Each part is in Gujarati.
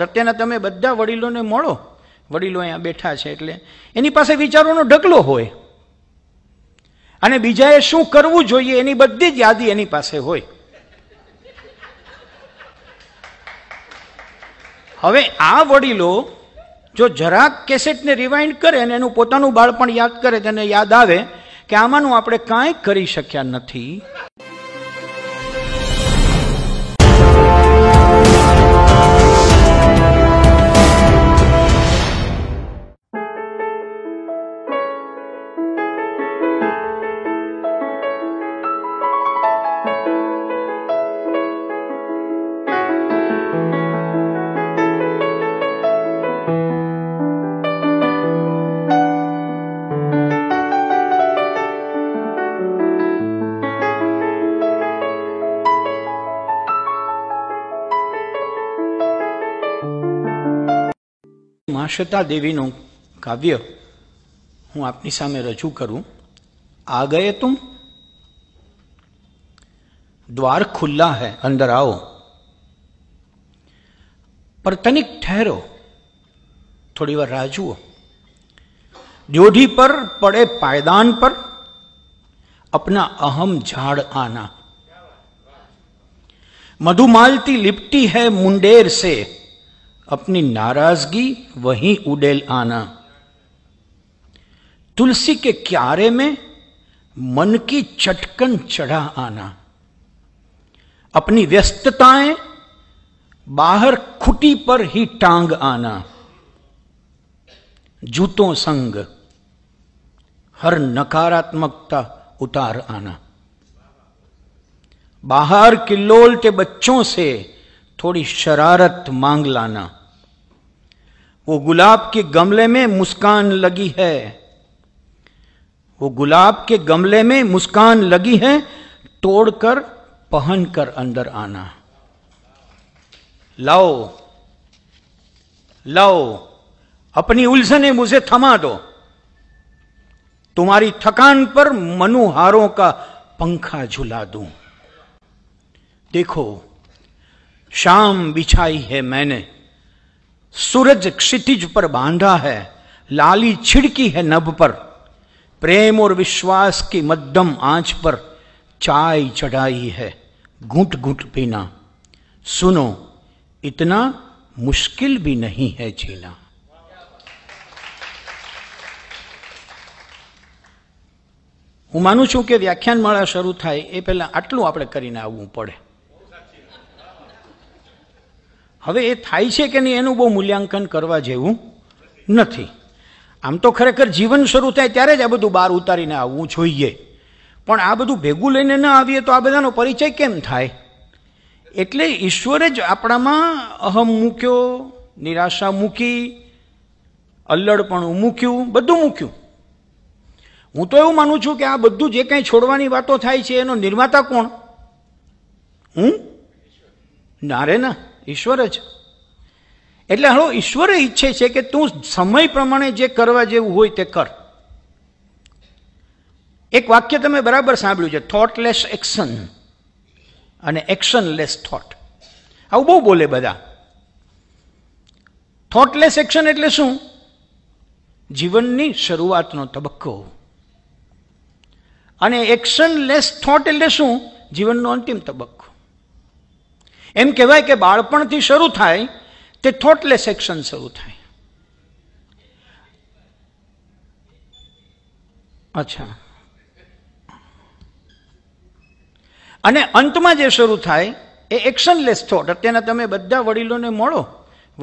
પ્રત્યેના તમે બધા વડીલોને મળો વડીલો અહીંયા બેઠા છે એટલે એની પાસે વિચારોનો ઢગલો હોય અને બીજાએ શું કરવું જોઈએ એની બધી જ યાદી એની પાસે હોય હવે આ વડીલો જો જરાક કેસેટને રિવાઇન્ડ કરે અને એનું પોતાનું બાળપણ યાદ કરે તેને યાદ આવે કે આમાંનું આપણે કાંઈ કરી શક્યા નથી નાશતા देवी काव्य हूँ आपनी रजू રજૂ आ गए तुम द्वार खुला है अंदर आओ पर तनिक ठहरो थोड़ी बार राजुओ ड्योढ़ी पर पड़े पायदान पर अपना अहम झाड़ आना मधुमालती लिपटी है मुंडेर से अपनी नाराजगी वहीं उडेल आना तुलसी के क्यारे में मन की चटकन चढ़ा आना अपनी व्यस्तताएं बाहर खुटी पर ही टांग आना जूतों संग हर नकारात्मकता उतार आना बाहर किल्लोलते बच्चों से थोड़ी शरारत मांग लाना वो गुलाब के गमले में मुस्कान लगी है वो गुलाब के गमले में मुस्कान लगी है तोड़कर पहन कर अंदर आना लाओ लाओ अपनी उलझने मुझे थमा दो तुम्हारी थकान पर मनुहारों का पंखा झुला दूं देखो शाम बिछाई है मैंने सूरज क्षितिज पर बांधा है लाली छिड़की है नभ पर प्रेम और विश्वास की मध्यम आंच पर चाय चढ़ाई है घुट घुट पीना सुनो इतना मुश्किल भी नहीं है जीना हूँ मानु छू कि व्याख्यान माला शुरू थे પહેલાં आटलू આપણે કરીને पड़े હવે એ થાય છે કે નહીં એનું બહુ મૂલ્યાંકન કરવા જેવું નથી આમ તો ખરેખર જીવન શરૂ થાય ત્યારે જ આ બધું બહાર ઉતારીને આવવું જોઈએ પણ આ બધું ભેગું લઈને ન આવીએ તો આ બધાનો પરિચય કેમ થાય એટલે ઈશ્વરે જ આપણામાં અહમ મૂક્યો નિરાશા મૂકી અલ્લડપણું મૂક્યું બધું મૂક્યું હું તો એવું માનું છું કે આ બધું જે કાંઈ છોડવાની વાતો થાય છે એનો નિર્માતા કોણ હું ના રે ના ઈશ્વર જ એટલે હળો ઈશ્વર ઈચ્છે છે કે તું સમય પ્રમાણે જે કરવા જેવું હોય તે કર એક વાક્ય તમે બરાબર સાંભળ્યું છે થોટલેસ એક્શન અને એક્શનલેસ થોટ આવું બહુ બોલે બધા થોટલેસ એક્શન એટલે શું જીવનની શરૂઆતનો તબક્કો અને એક્શનલેસ થોટ એટલે શું જીવનનો અંતિમ તબક્કો એમ કહેવાય કે બાળપણથી શરૂ થાય તે થોટલેસ એક્શન શરૂ થાય અચ્છા અને અંતમાં જે શરૂ થાય એ એક્શનલેસ થોટ અત્યારના તમે બધા વડીલોને મળો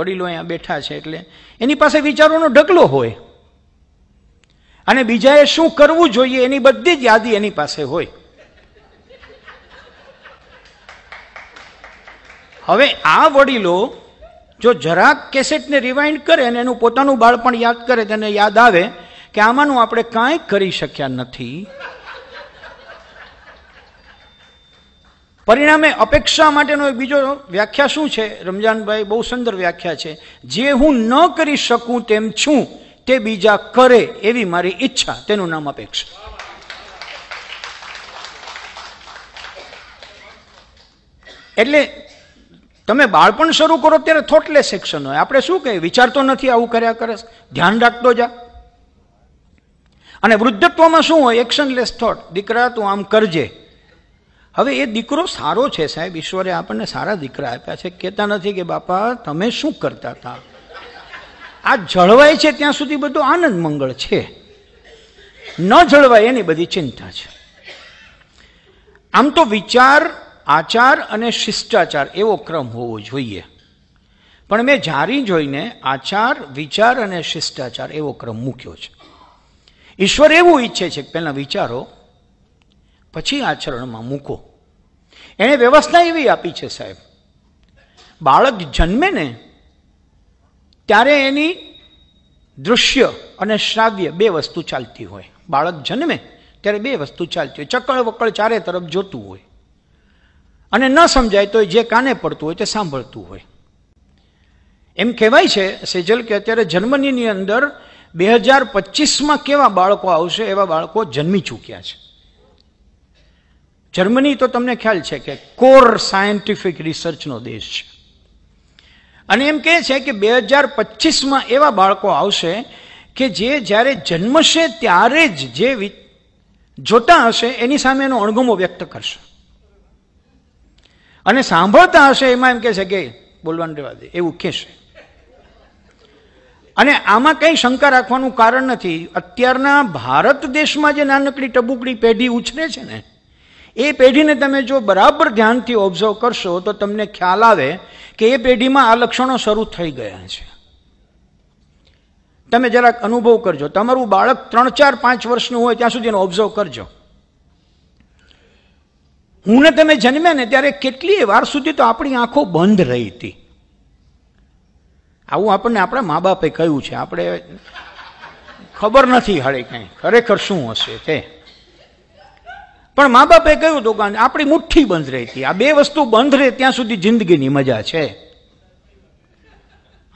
વડીલો અહીંયા બેઠા છે એટલે એની પાસે વિચારોનો ઢગલો હોય અને બીજાએ શું કરવું જોઈએ એની બધી જ યાદી એની પાસે હોય હવે આ વડીલો જો જરાક કેસેટને રિવાઇન્ડ કરે અને એનું પોતાનું બાળપણ યાદ કરે તેને યાદ આવે કે આમાંનું આપણે કાંઈ કરી શક્યા નથી પરિણામે અપેક્ષા માટેનો એક બીજો વ્યાખ્યા શું છે રમજાનભાઈ બહુ સુંદર વ્યાખ્યા છે જે હું ન કરી શકું તેમ છું તે બીજા કરે એવી મારી ઈચ્છા તેનું નામ અપેક્ષા એટલે તમે બાળપણ શરૂ કરો ત્યારે થોટલેસ સેક્શન હોય આપણે શું કહીએ વિચારતો નથી આવું કર્યા કરે ધ્યાન રાખતો જા અને વૃદ્ધત્વમાં શું હોય એક્શનલેસ થોટ દીકરા તું આમ કરજે હવે એ દીકરો સારો છે સાહેબ ઈશ્વરે આપણને સારા દીકરા આપ્યા છે કહેતા નથી કે બાપા તમે શું કરતા હતા આ જળવાય છે ત્યાં સુધી બધું આનંદ મંગળ છે ન જળવાય એની બધી ચિંતા છે આમ તો વિચાર આચાર અને શિષ્ટાચાર એવો ક્રમ હોવો જોઈએ પણ મેં જારી જોઈને આચાર વિચાર અને શિષ્ટાચાર એવો ક્રમ મૂક્યો છે ઈશ્વર એવું ઈચ્છે છે કે પહેલાં વિચારો પછી આચરણમાં મૂકો એણે વ્યવસ્થા એવી આપી છે સાહેબ બાળક જન્મે ને ત્યારે એની દૃશ્ય અને શ્રાવ્ય બે વસ્તુ ચાલતી હોય બાળક જન્મે ત્યારે બે વસ્તુ ચાલતી હોય ચક્કળ વકળ ચારે તરફ જોતું હોય અને ન સમજાય તો જે કાને પડતું હોય તે સાંભળતું હોય એમ કહેવાય છે સેજલ કે અત્યારે જર્મનીની અંદર બે હજાર પચીસમાં કેવા બાળકો આવશે એવા બાળકો જન્મી ચૂક્યા છે જર્મની તો તમને ખ્યાલ છે કે કોર સાયન્ટિફિક રિસર્ચનો દેશ છે અને એમ કહે છે કે બે હજાર પચીસમાં એવા બાળકો આવશે કે જે જ્યારે જન્મશે ત્યારે જ જે જોતા હશે એની સામે એનો અણગમો વ્યક્ત કરશે અને સાંભળતા હશે એમાં એમ કહે છે કે બોલવાનું રહેવા દે એવું કહેશે અને આમાં કંઈ શંકા રાખવાનું કારણ નથી અત્યારના ભારત દેશમાં જે નાનકડી ટબુકડી પેઢી ઉછરે છે ને એ પેઢીને તમે જો બરાબર ધ્યાનથી ઓબ્ઝર્વ કરશો તો તમને ખ્યાલ આવે કે એ પેઢીમાં આ લક્ષણો શરૂ થઈ ગયા છે તમે જરાક અનુભવ કરજો તમારું બાળક ત્રણ ચાર પાંચ વર્ષનું હોય ત્યાં સુધી એનો ઓબ્ઝર્વ કરજો હું ને તમે જન્મ્યા ને ત્યારે કેટલીય વાર સુધી તો આપણી આંખો બંધ રહી હતી આવું આપણને આપણા મા બાપે કહ્યું છે આપણે ખબર નથી હળે કંઈ ખરેખર શું હશે તે પણ મા બાપે કહ્યું તો કે આપણી મુઠ્ઠી બંધ રહી હતી આ બે વસ્તુ બંધ રહે ત્યાં સુધી જિંદગીની મજા છે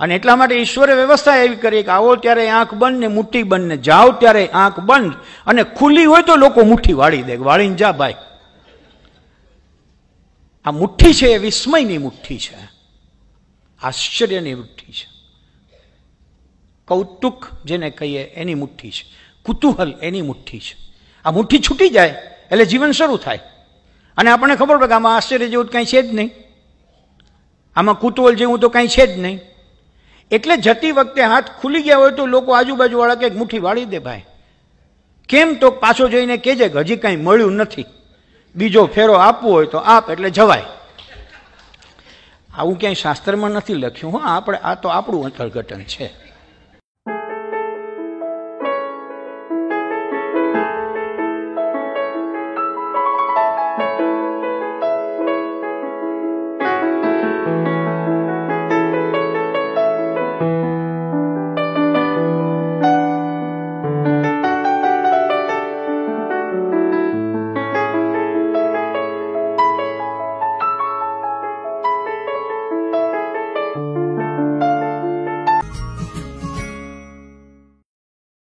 અને એટલા માટે ઈશ્વરે વ્યવસ્થા એવી કરી કે આવો ત્યારે આંખ બંધ ને મુઠ્ઠી બંધ ને જાઓ ત્યારે આંખ બંધ અને ખુલ્લી હોય તો લોકો મુઠ્ઠી વાળી દે વાળીને જા ભાઈ આ મુઠ્ઠી છે એ વિસ્મયની મુઠ્ઠી છે આશ્ચર્યની મુઠ્ઠી છે કૌતુક જેને કહીએ એની મુઠ્ઠી છે કુતૂહલ એની મુઠ્ઠી છે આ મુઠ્ઠી છૂટી જાય એટલે જીવન શરૂ થાય અને આપણને ખબર પડે કે આમાં આશ્ચર્ય જેવું કાંઈ છે જ નહીં આમાં કુતૂહલ જેવું તો કાંઈ છે જ નહીં એટલે જતી વખતે હાથ ખુલી ગયા હોય તો લોકો આજુબાજુવાળા કંઈક મુઠ્ઠી વાળી દે ભાઈ કેમ તો પાછો જઈને કહેજે કે હજી કાંઈ મળ્યું નથી બીજો ફેરો આપવો હોય તો આપ એટલે જવાય આવું ક્યાંય શાસ્ત્રમાં નથી લખ્યું હા આપણે આ તો આપણું અંતર્ઘટન છે